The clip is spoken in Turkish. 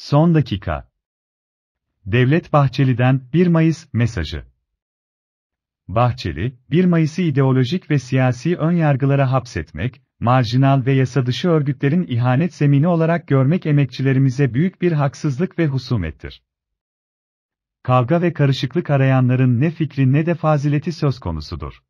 Son dakika. Devlet Bahçeli'den 1 Mayıs mesajı. Bahçeli, 1 Mayıs'ı ideolojik ve siyasi ön yargılara hapsetmek, marjinal ve yasa dışı örgütlerin ihanet zemini olarak görmek emekçilerimize büyük bir haksızlık ve husumettir. Kavga ve karışıklık arayanların ne fikri ne de fazileti söz konusudur.